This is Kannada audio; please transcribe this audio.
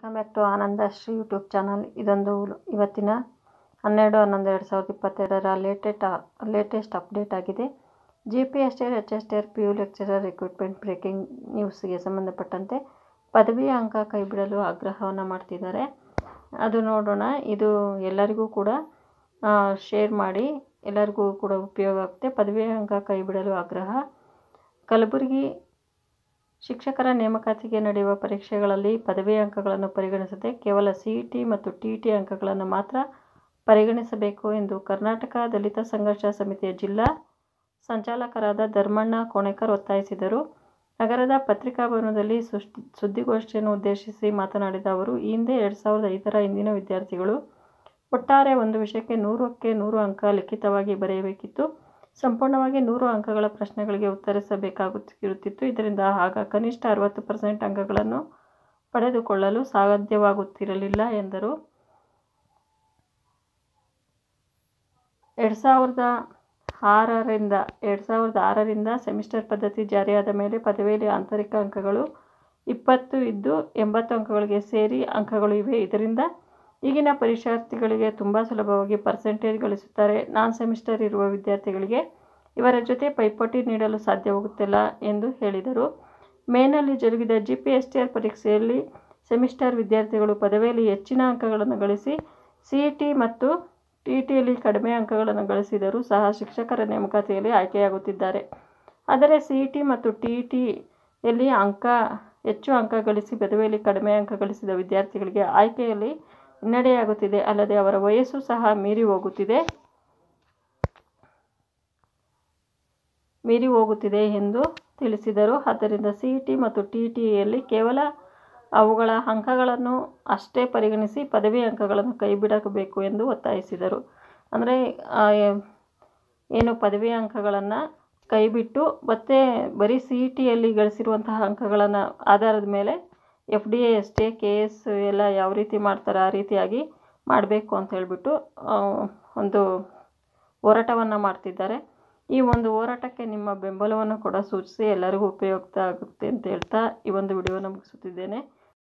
welcome back to Ananda Shri YouTube channel ಇದೊಂದು ಇವತ್ತಿನ ಹನ್ನೆರಡು ಹನ್ನೊಂದು ಎರಡು ಸಾವಿರದ ಇಪ್ಪತ್ತೆರಡರ ಲೇಟೆಸ್ಟ್ ಲೇಟೆಸ್ಟ್ ಅಪ್ಡೇಟ್ ಆಗಿದೆ G P S T R H S T P U lecturer recruitment breaking ನ್ಯೂಸ್ಗೆ ಸಂಬಂಧಪಟ್ಟಂತೆ ಪದವಿ ಅಂಕ ಕೈಬಿಡಲು ಆಗ್ರಹವನ್ನು ಮಾಡ್ತಿದ್ದಾರೆ ಅದು ನೋಡೋಣ ಇದು ಎಲ್ಲರಿಗೂ ಕೂಡ ಶೇರ್ ಮಾಡಿ ಎಲ್ಲರಿಗೂ ಕೂಡ ಉಪಯೋಗ ಆಗುತ್ತೆ ಪದವಿ ಅಂಕ ಕೈಬಿಡಲು ಆಗ್ರಹ ಕಲಬುರಗಿ ಶಿಕ್ಷಕರ ನೇಮಕಾತಿಗೆ ನಡೆಯುವ ಪರೀಕ್ಷೆಗಳಲ್ಲಿ ಪದವಿ ಅಂಕಗಳನ್ನು ಪರಿಗಣಿಸದೆ ಕೇವಲ ಸಿಇಟಿ e ಮತ್ತು ಟಿಇಟಿ e ಅಂಕಗಳನ್ನು ಮಾತ್ರ ಪರಿಗಣಿಸಬೇಕು ಎಂದು ಕರ್ನಾಟಕ ದಲಿತ ಸಂಘರ್ಷ ಸಮಿತಿಯ ಜಿಲ್ಲಾ ಸಂಚಾಲಕರಾದ ಧರ್ಮಣ್ಣ ಕೋಣೇಕರ್ ಒತ್ತಾಯಿಸಿದರು ನಗರದ ಪತ್ರಿಕಾಭವನದಲ್ಲಿ ಸುದ್ದಿಗೋಷ್ಠಿಯನ್ನು ಉದ್ದೇಶಿಸಿ ಮಾತನಾಡಿದ ಅವರು ಈ ಹಿಂದೆ ಎರಡು ಸಾವಿರದ ಐದರ ಹಿಂದಿನ ವಿದ್ಯಾರ್ಥಿಗಳು ಒಟ್ಟಾರೆ ಒಂದು ವಿಷಯಕ್ಕೆ ನೂರಕ್ಕೆ ನೂರು ಅಂಕ ಲಿಖಿತವಾಗಿ ಬರೆಯಬೇಕಿತ್ತು ಸಂಪೂರ್ಣವಾಗಿ ನೂರು ಅಂಕಗಳ ಪ್ರಶ್ನೆಗಳಿಗೆ ಉತ್ತರಿಸಬೇಕಾಗುತ್ತಿರುತ್ತಿತ್ತು ಇದರಿಂದ ಆಗ ಕನಿಷ್ಠ ಅರವತ್ತು ಪರ್ಸೆಂಟ್ ಅಂಕಗಳನ್ನು ಪಡೆದುಕೊಳ್ಳಲು ಸಾಧ್ಯವಾಗುತ್ತಿರಲಿಲ್ಲ ಎಂದರು ಎರಡು ಸಾವಿರದ ಆರರಿಂದ ಎರಡು ಸಾವಿರದ ಆರರಿಂದ ಸೆಮಿಸ್ಟರ್ ಪದ್ಧತಿ ಜಾರಿಯಾದ ಮೇಲೆ ಪದವಿಯಲ್ಲಿ ಆಂತರಿಕ ಅಂಕಗಳು ಇಪ್ಪತ್ತು ಇದ್ದು ಎಂಬತ್ತು ಅಂಕಗಳಿಗೆ ಸೇರಿ ಅಂಕಗಳು ಇವೆ ಇದರಿಂದ ಈಗಿನ ಪರೀಕ್ಷಾರ್ಥಿಗಳಿಗೆ ತುಂಬ ಸುಲಭವಾಗಿ ಪರ್ಸೆಂಟೇಜ್ ಗಳಿಸುತ್ತಾರೆ ನಾನ್ ಸೆಮಿಸ್ಟರ್ ಇರುವ ವಿದ್ಯಾರ್ಥಿಗಳಿಗೆ ಇವರ ಜೊತೆ ಪೈಪೋಟಿ ನೀಡಲು ಸಾಧ್ಯವಾಗುತ್ತಿಲ್ಲ ಎಂದು ಹೇಳಿದರು ಮೇನಲ್ಲಿ ಜರುಗಿದ G P S T R ಪರೀಕ್ಷೆಯಲ್ಲಿ ಸೆಮಿಸ್ಟರ್ ವಿದ್ಯಾರ್ಥಿಗಳು ಪದವಿಯಲ್ಲಿ ಹೆಚ್ಚಿನ ಅಂಕಗಳನ್ನು ಗಳಿಸಿ ಸಿ ಇ ಟಿ ಮತ್ತು ಟಿ ಟಿಯಲ್ಲಿ ಕಡಿಮೆ ಅಂಕಗಳನ್ನು ಗಳಿಸಿದರೂ ಸಹ ಶಿಕ್ಷಕರ ನೇಮಕಾತಿಯಲ್ಲಿ ಆಯ್ಕೆಯಾಗುತ್ತಿದ್ದಾರೆ ಆದರೆ ಸಿ ಇ ಟಿ ಮತ್ತು ಟಿ ಇ ಟಿಯಲ್ಲಿ ಅಂಕ ಹೆಚ್ಚು ಅಂಕ ಗಳಿಸಿ ಪದವಿಯಲ್ಲಿ ಕಡಿಮೆ ಅಂಕ ಗಳಿಸಿದ ವಿದ್ಯಾರ್ಥಿಗಳಿಗೆ ಆಯ್ಕೆಯಲ್ಲಿ ಹಿನ್ನಡೆಯಾಗುತ್ತಿದೆ ಅಲ್ಲದೆ ಅವರ ವಯಸ್ಸು ಸಹ ಮೀರಿ ಹೋಗುತ್ತಿದೆ ಮೀರಿ ಹೋಗುತ್ತಿದೆ ಎಂದು ತಿಳಿಸಿದರು ಆದ್ದರಿಂದ ಸಿಇಟಿ ಮತ್ತು ಯಲ್ಲಿ ಕೇವಲ ಅವುಗಳ ಅಂಕಗಳನ್ನು ಅಷ್ಟೇ ಪರಿಗಣಿಸಿ ಪದವಿ ಅಂಕಗಳನ್ನು ಕೈಬಿಡಬೇಕು ಎಂದು ಒತ್ತಾಯಿಸಿದರು ಅಂದರೆ ಏನು ಪದವಿ ಅಂಕಗಳನ್ನು ಕೈಬಿಟ್ಟು ಮತ್ತೆ ಬರೀ ಸಿ ಇ ಟಿಯಲ್ಲಿ ಗಳಿಸಿರುವಂತಹ ಅಂಕಗಳನ್ನು ಆಧಾರದ ಮೇಲೆ ಎಫ್ ಡಿ ಎ ಅಷ್ಟೇ ಕೆ ಎಸ್ ಎಲ್ಲ ಯಾವ ರೀತಿ ಮಾಡ್ತಾರೆ ಆ ರೀತಿಯಾಗಿ ಮಾಡಬೇಕು ಅಂತ ಹೇಳಿಬಿಟ್ಟು ಒಂದು ಹೋರಾಟವನ್ನು ಮಾಡ್ತಿದ್ದಾರೆ ಈ ಒಂದು ಹೋರಾಟಕ್ಕೆ ನಿಮ್ಮ ಬೆಂಬಲವನ್ನು ಕೂಡ ಸೂಚಿಸಿ ಎಲ್ಲರಿಗೂ ಉಪಯುಕ್ತ ಆಗುತ್ತೆ ಅಂತ ಹೇಳ್ತಾ ಈ ಒಂದು ವಿಡಿಯೋನ ಮುಗಿಸುತ್ತಿದ್ದೇನೆ